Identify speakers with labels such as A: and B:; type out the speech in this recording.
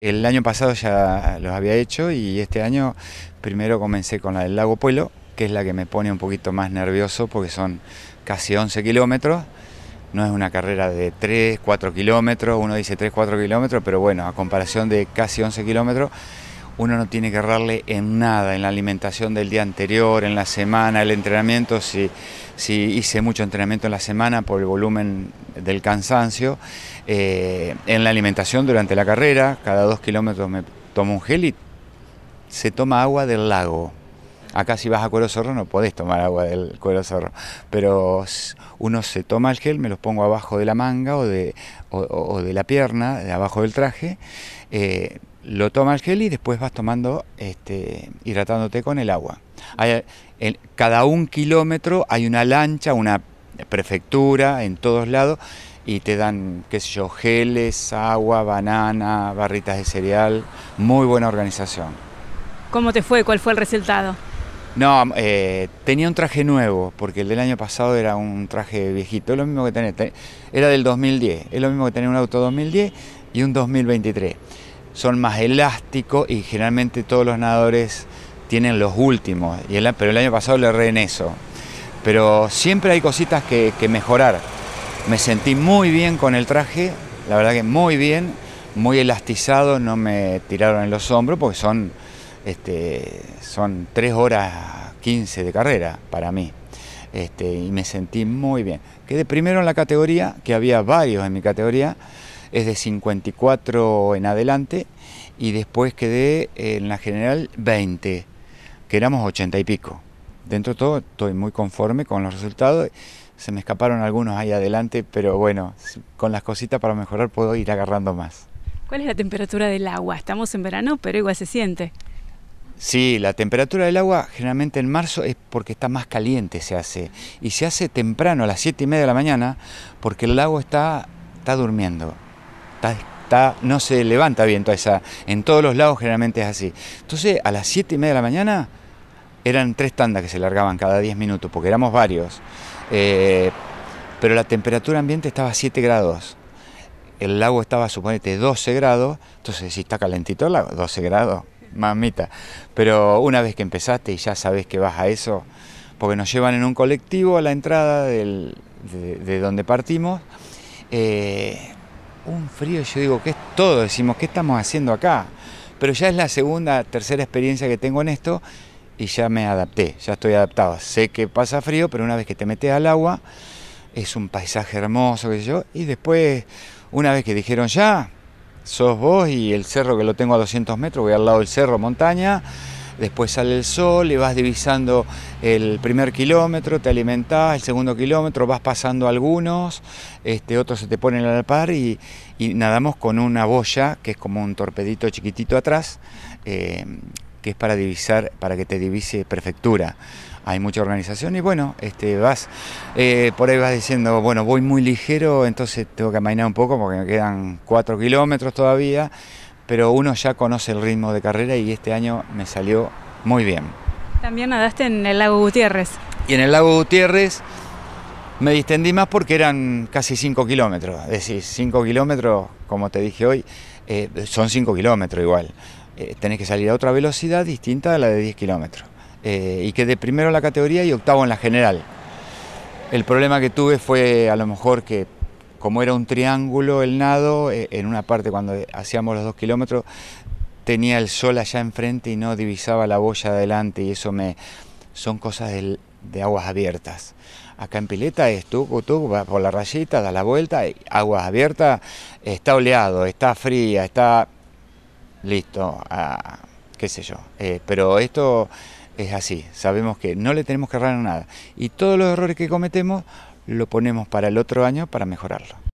A: El año pasado ya los había hecho y este año primero comencé con la del lago Pueblo, que es la que me pone un poquito más nervioso porque son casi 11 kilómetros. No es una carrera de 3, 4 kilómetros, uno dice 3, 4 kilómetros, pero bueno, a comparación de casi 11 kilómetros, uno no tiene que errarle en nada, en la alimentación del día anterior, en la semana, el entrenamiento, si, si hice mucho entrenamiento en la semana por el volumen del cansancio. Eh, en la alimentación durante la carrera, cada dos kilómetros me tomo un gel y se toma agua del lago. Acá si vas a Cuero Zorro no podés tomar agua del Cuero Zorro, pero uno se toma el gel, me los pongo abajo de la manga o de, de la pierna, de abajo del traje, eh, lo toma el gel y después vas tomando, este, hidratándote con el agua. cada un kilómetro hay una lancha, una prefectura, en todos lados, y te dan, qué sé yo, geles, agua, banana, barritas de cereal, muy buena organización. ¿Cómo te fue? ¿Cuál fue el resultado? No, eh, tenía un traje nuevo, porque el del año pasado era un traje viejito, lo mismo que tener, era del 2010, es lo mismo que tener un auto 2010 y un 2023. Son más elásticos y generalmente todos los nadadores tienen los últimos, y pero el año pasado le reen eso, pero siempre hay cositas que, mejorar. Me sentí muy bien con el traje, la verdad que muy bien, muy elastizado, no me tiraron en los hombros porque son, este, son 3 horas 15 de carrera para mí. Este, y me sentí muy bien. Quedé primero en la categoría, que había varios en mi categoría, es de 54 en adelante, y después quedé en la general 20, que éramos 80 y pico dentro de todo estoy muy conforme con los resultados. Se me escaparon algunos ahí adelante, pero bueno, con las cositas para mejorar puedo ir agarrando más. ¿Cuál es la temperatura del agua? Estamos en verano, pero igual se siente. Sí, la temperatura del agua generalmente en marzo es porque está más caliente, se hace. Y se hace temprano, a las 7 y media de la mañana, porque el lago está, está durmiendo. Está, no se levanta viento. a esa. En todos los lagos generalmente es así. Entonces, a las 7 y media de la mañana eran tres tandas que se largaban cada 10 minutos, porque éramos varios, eh, pero la temperatura ambiente estaba a 7 grados. El lago estaba, suponete, 12 grados, entonces si está calentito el lago, 12 grados, mamita. Pero una vez que empezaste y ya sabes que vas a eso, porque nos llevan en un colectivo a la entrada de, donde partimos, eh, un frío, yo digo, ¿qué es todo? Decimos, ¿qué estamos haciendo acá? Pero ya es la segunda, tercera experiencia que tengo en esto y ya me adapté, ya estoy adaptado. Sé que pasa frío, pero una vez que te metes al agua, es un paisaje hermoso, qué sé yo. Y después, una vez que dijeron ya, sos vos y el cerro que lo tengo a 200 metros, voy al lado del cerro, montaña. Después sale el sol y vas divisando el primer kilómetro, te alimentás, el segundo kilómetro, vas pasando algunos, este, otros se te ponen al par y, nadamos con una boya que es como un torpedito chiquitito atrás. Eh, que es para divisar, para que te divise prefectura. Hay mucha organización y bueno, este, vas, eh, por ahí vas diciendo, bueno, voy muy ligero, entonces tengo que amainar un poco porque me quedan 4 kilómetros todavía, pero uno ya conoce el ritmo de carrera y este año me salió muy bien. También nadaste en el lago Gutiérrez. Y en el lago Gutiérrez me distendí más porque eran casi 5 kilómetros. Es decir, 5 kilómetros, como te dije hoy, eh, son 5 kilómetros igual. Eh, tenés que salir a otra velocidad distinta a la de 10 kilómetros. Eh, y quedé primero en la categoría y octavo en la general. El problema que tuve fue a lo mejor que como era un triángulo el nado, eh, en una parte cuando hacíamos los dos kilómetros tenía el sol allá enfrente y no divisaba la boya adelante y eso me... son cosas de, de aguas abiertas. Acá en Pileta es tú, tú, vas por la rayita, das la vuelta, aguas abiertas, está oleado, está fría, está listo, qué sé yo. Eh, pero esto es así, sabemos que no le tenemos que errar nada. Y todos los errores que cometemos lo ponemos para el otro año para mejorarlo.